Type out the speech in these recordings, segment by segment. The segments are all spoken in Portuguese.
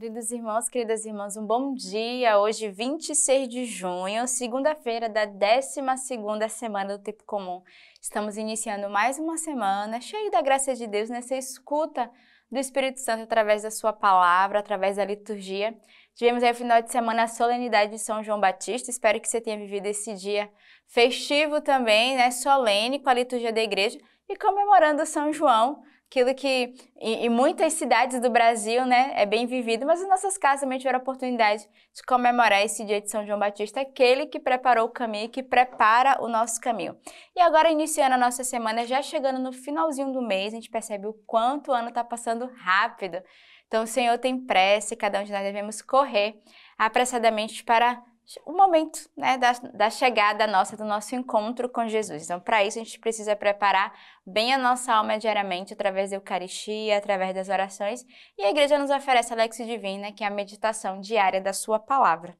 Queridos irmãos, queridas irmãs, um bom dia. Hoje, 26 de junho, segunda-feira da 12ª semana do Tempo Comum. Estamos iniciando mais uma semana cheia da graça de Deus nessa escuta do Espírito Santo através da sua palavra, através da liturgia. Tivemos aí o final de semana a solenidade de São João Batista. Espero que você tenha vivido esse dia festivo também, né, solene com a liturgia da igreja e comemorando São João aquilo que em, em, muitas cidades do Brasil né, é bem vivido, mas as nossas casas também tiveram a oportunidade de comemorar esse dia de São João Batista, aquele que preparou o caminho, que prepara o nosso caminho. E agora, iniciando a nossa semana, já chegando no finalzinho do mês, a gente percebe o quanto o ano está passando rápido. Então, o Senhor tem pressa e cada um de nós devemos correr apressadamente para o momento né, da, da chegada nossa, do nosso encontro com Jesus. Então, para isso, a gente precisa preparar bem a nossa alma diariamente, através da Eucaristia, através das orações. E a igreja nos oferece a Lexi Divina, que é a meditação diária da sua palavra.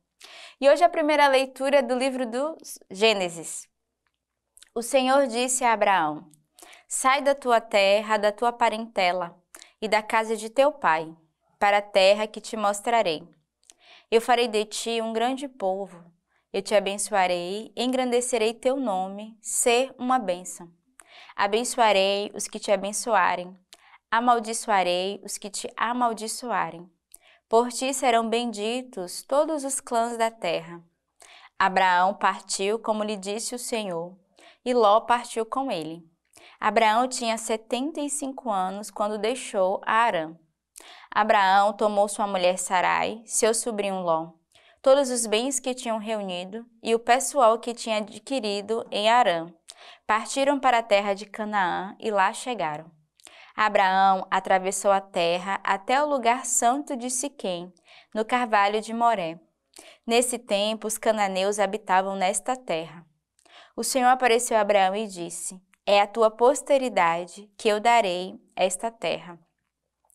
E hoje a primeira leitura do livro do Gênesis. O Senhor disse a Abraão: Sai da tua terra, da tua parentela e da casa de teu pai, para a terra que te mostrarei. Eu farei de ti um grande povo, eu te abençoarei, engrandecerei teu nome, ser uma bênção. Abençoarei os que te abençoarem, amaldiçoarei os que te amaldiçoarem. Por ti serão benditos todos os clãs da terra. Abraão partiu como lhe disse o Senhor, e Ló partiu com ele. Abraão tinha setenta e cinco anos quando deixou Arã. Abraão tomou sua mulher Sarai, seu sobrinho Ló, todos os bens que tinham reunido e o pessoal que tinha adquirido em Arã. Partiram para a terra de Canaã e lá chegaram. Abraão atravessou a terra até o lugar santo de Siquém, no carvalho de Moré. Nesse tempo, os cananeus habitavam nesta terra. O Senhor apareceu a Abraão e disse: É a tua posteridade que eu darei esta terra.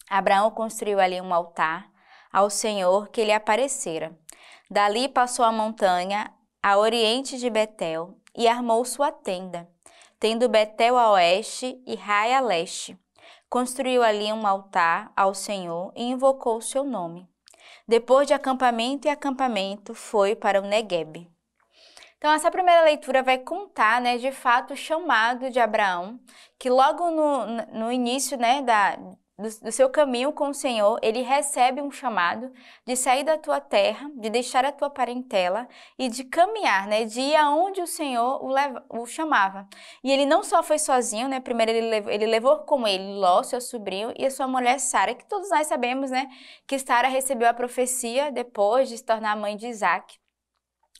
Abraão construiu ali um altar ao Senhor que lhe aparecera. Dali passou a montanha a oriente de Betel e armou sua tenda, tendo Betel a oeste e Rai a leste. Construiu ali um altar ao Senhor e invocou o seu nome. Depois de acampamento e acampamento, foi para o Negueb. Então, essa primeira leitura vai contar, né, de fato, o chamado de Abraão, que logo no, no início né, da, do, do, seu caminho com o Senhor, ele recebe um chamado de sair da tua terra, de deixar a tua parentela e de caminhar, né, de ir aonde o Senhor o, leva, o chamava. E ele não só foi sozinho, né, primeiro ele levou, ele levou com ele Ló, seu sobrinho, e a sua mulher Sara, que todos nós sabemos, né, que Sara recebeu a profecia depois de se tornar mãe de Isaac.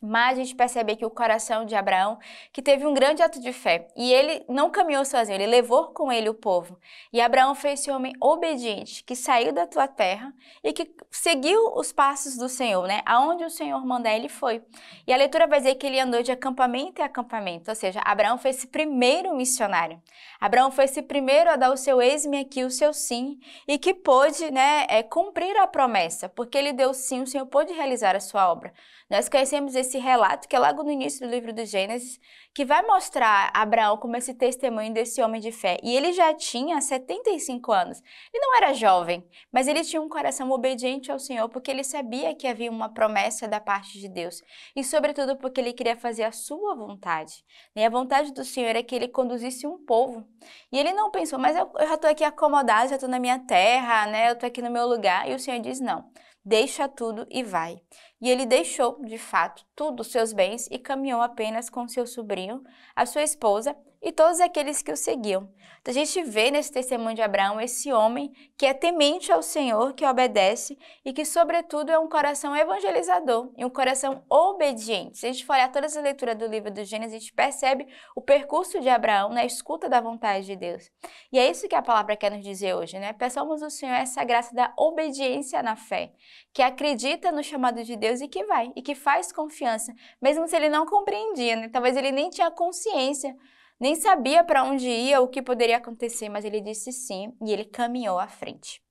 Mas a gente percebe aqui o coração de Abraão, que teve um grande ato de fé. E ele não caminhou sozinho, ele levou com ele o povo. E Abraão foi esse homem obediente, que saiu da tua terra e que seguiu os passos do Senhor, né? Aonde o Senhor mandar, ele foi. E a leitura vai dizer que ele andou de acampamento em acampamento, ou seja, Abraão foi esse primeiro missionário. Abraão foi esse primeiro a dar o seu eis aqui, o seu sim, e que pôde né, é, cumprir a promessa, porque ele deu sim, o Senhor pôde realizar a sua obra. Nós conhecemos esse esse relato, que é logo no início do livro do Gênesis, que vai mostrar Abraão como esse testemunho desse homem de fé. E ele já tinha 75 anos. Ele não era jovem, mas ele tinha um coração obediente ao Senhor, porque ele sabia que havia uma promessa da parte de Deus. E, sobretudo, porque ele queria fazer a sua vontade. Né? E a vontade do Senhor era é que ele conduzisse um povo. E ele não pensou, mas eu, eu já estou aqui acomodado, já estou na minha terra, né? eu estou aqui no meu lugar. E o Senhor diz: não deixa tudo e vai. E ele deixou, de fato, os seus bens e caminhou apenas com seu sobrinho, a sua esposa e todos aqueles que o seguiam. Então a gente vê nesse testemunho de Abraão esse homem que é temente ao Senhor, que obedece e que, sobretudo, é um coração evangelizador e um coração obediente. Se a gente for olhar todas as leituras do livro do Gênesis, a gente percebe o percurso de Abraão na escuta da vontade de Deus. E é isso que a palavra quer nos dizer hoje, né? Peçamos ao Senhor essa graça da obediência na fé, que acredita no chamado de Deus e que vai, e que faz confiança, mesmo se ele não compreendia, né? Talvez ele nem tinha consciência nem sabia para onde ia, o que poderia acontecer, mas ele disse sim e ele caminhou à frente.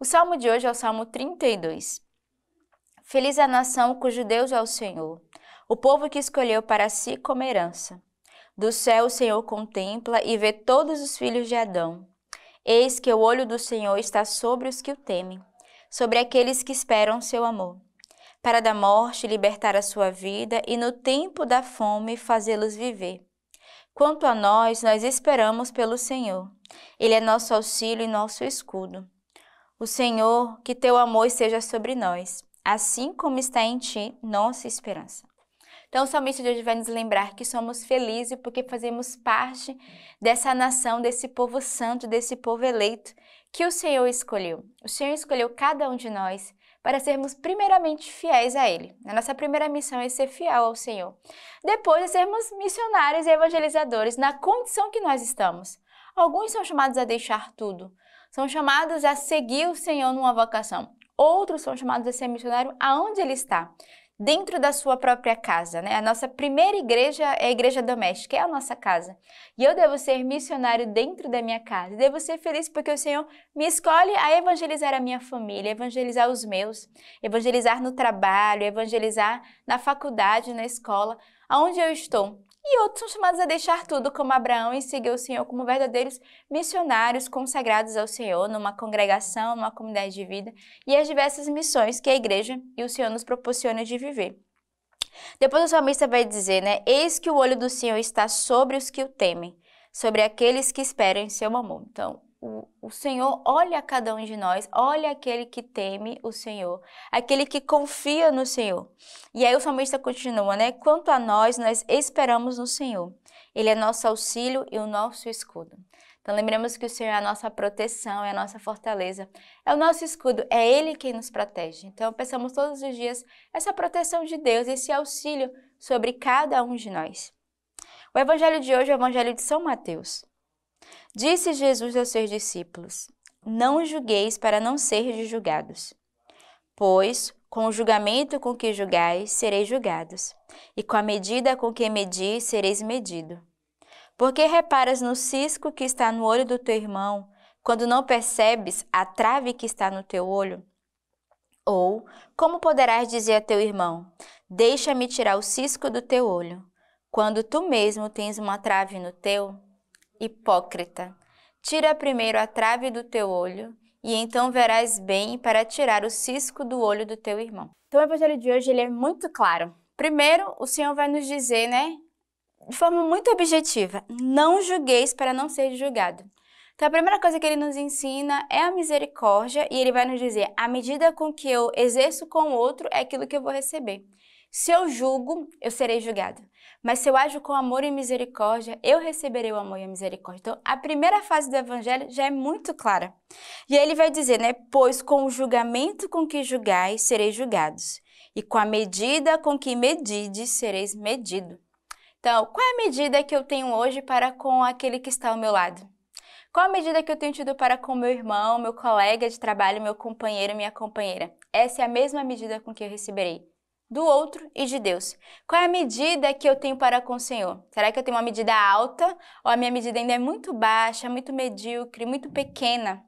O salmo de hoje é o salmo 32. Feliz a nação cujo Deus é o Senhor, o povo que escolheu para si como herança. Do céu o Senhor contempla e vê todos os filhos de Adão. Eis que o olho do Senhor está sobre os que o temem, sobre aqueles que esperam seu amor, para da morte libertar a sua vida e no tempo da fome fazê-los viver Quanto a nós, nós esperamos pelo Senhor. Ele é nosso auxílio e nosso escudo. O Senhor, que teu amor esteja sobre nós, assim como está em ti nossa esperança. Então, o salmista de hoje vai nos lembrar que somos felizes porque fazemos parte dessa nação, desse povo santo, desse povo eleito que o Senhor escolheu. O Senhor escolheu cada um de nós para sermos primeiramente fiéis a Ele. A nossa primeira missão é ser fiel ao Senhor. Depois é sermos missionários e evangelizadores na condição que nós estamos. Alguns são chamados a deixar tudo, são chamados a seguir o Senhor numa vocação. Outros são chamados a ser missionário aonde ele está dentro da sua própria casa, né? A nossa primeira igreja é a igreja doméstica, é a nossa casa. E eu devo ser missionário dentro da minha casa. Devo ser feliz porque o Senhor me escolhe a evangelizar a minha família, evangelizar os meus, evangelizar no trabalho, evangelizar na faculdade, na escola, aonde eu estou. E outros são chamados a deixar tudo como Abraão e seguir o Senhor como verdadeiros missionários consagrados ao Senhor numa congregação, numa comunidade de vida e as diversas missões que a igreja e o Senhor nos proporcionam de viver. Depois o salmista vai dizer, né? Eis que o olho do Senhor está sobre os que o temem, sobre aqueles que esperam em seu amor. Então, o, o Senhor olha a cada um de nós, olha aquele que teme o Senhor, aquele que confia no Senhor. E aí o salmista continua, né? Quanto a nós, nós esperamos no Senhor. Ele é nosso auxílio e o nosso escudo. Então lembremos que o Senhor é a nossa proteção, é a nossa fortaleza, é o nosso escudo, é Ele quem nos protege. Então pensamos todos os dias essa proteção de Deus, esse auxílio sobre cada um de nós. O evangelho de hoje é o evangelho de São Mateus. Disse Jesus aos seus discípulos: Não julgueis para não seres julgados. Pois, com o julgamento com que julgais, sereis julgados, e com a medida com que medis, sereis medido. Porque reparas no cisco que está no olho do teu irmão, quando não percebes a trave que está no teu olho? Ou, como poderás dizer a teu irmão: Deixa-me tirar o cisco do teu olho, quando tu mesmo tens uma trave no teu? Hipócrita, tira primeiro a trave do teu olho, e então verás bem para tirar o cisco do olho do teu irmão. Então o evangelho de hoje ele é muito claro. Primeiro, o Senhor vai nos dizer, né, de forma muito objetiva, não julgueis para não ser julgado. Então a primeira coisa que ele nos ensina é a misericórdia e ele vai nos dizer, a medida com que eu exerço com o outro é aquilo que eu vou receber. Se eu julgo, eu serei julgado. Mas se eu ajo com amor e misericórdia, eu receberei o amor e a misericórdia. Então, a primeira fase do evangelho já é muito clara. E aí ele vai dizer, né? Pois com o julgamento com que julgais, sereis julgados. E com a medida com que medides, sereis medido. Então, qual é a medida que eu tenho hoje para com aquele que está ao meu lado? Qual a medida que eu tenho tido para com meu irmão, meu colega de trabalho, meu companheiro, minha companheira? Essa é a mesma medida com que eu receberei do outro e de Deus. Qual é a medida que eu tenho para com o Senhor? Será que eu tenho uma medida alta ou a minha medida ainda é muito baixa, muito medíocre, muito pequena?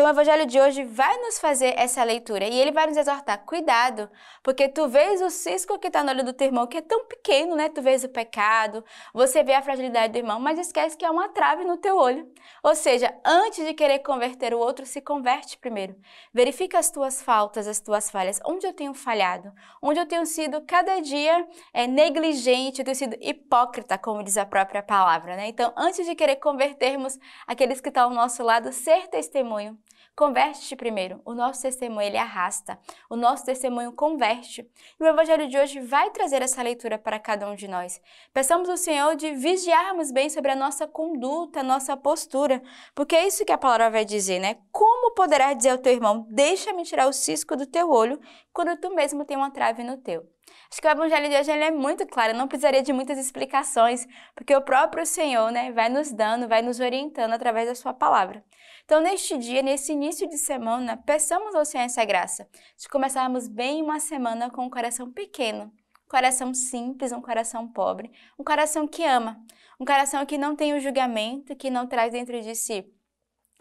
Então, o evangelho de hoje vai nos fazer essa leitura e ele vai nos exortar: cuidado, porque tu vês o cisco que está no olho do teu irmão, que é tão pequeno, né? Tu vês o pecado, você vê a fragilidade do irmão, mas esquece que há uma trave no teu olho. Ou seja, antes de querer converter o outro, se converte primeiro. Verifica as tuas faltas, as tuas falhas, onde eu tenho falhado, onde eu tenho sido cada dia é, negligente, eu tenho sido hipócrita, como diz a própria palavra, né? Então, antes de querer convertermos aqueles que estão ao nosso lado, ser testemunho. Converte-te primeiro. O nosso testemunho ele arrasta. O nosso testemunho converte. E o evangelho de hoje vai trazer essa leitura para cada um de nós. Peçamos ao Senhor de vigiarmos bem sobre a nossa conduta, a nossa postura, porque é isso que a palavra vai dizer, né? Como poderá dizer ao teu irmão: "Deixa-me tirar o cisco do teu olho", quando tu mesmo tem uma trave no teu? Acho que o evangelho de hoje ele é muito claro, não precisaria de muitas explicações, porque o próprio Senhor, né, vai nos dando, vai nos orientando através da sua palavra. Então, neste dia, nesse início de semana, peçamos ao Senhor essa graça de começarmos bem uma semana com um coração pequeno, um coração simples, um coração pobre, um coração que ama, um coração que não tem o julgamento, que não traz dentro de si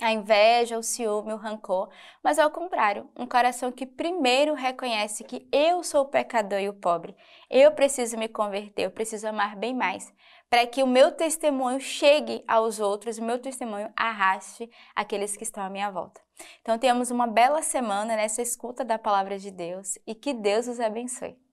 a inveja, o ciúme, o rancor, mas ao contrário, um coração que primeiro reconhece que eu sou o pecador e o pobre, eu preciso me converter, eu preciso amar bem mais, para que o meu testemunho chegue aos outros, o meu testemunho arraste aqueles que estão à minha volta. Então, tenhamos uma bela semana nessa escuta da palavra de Deus e que Deus os abençoe.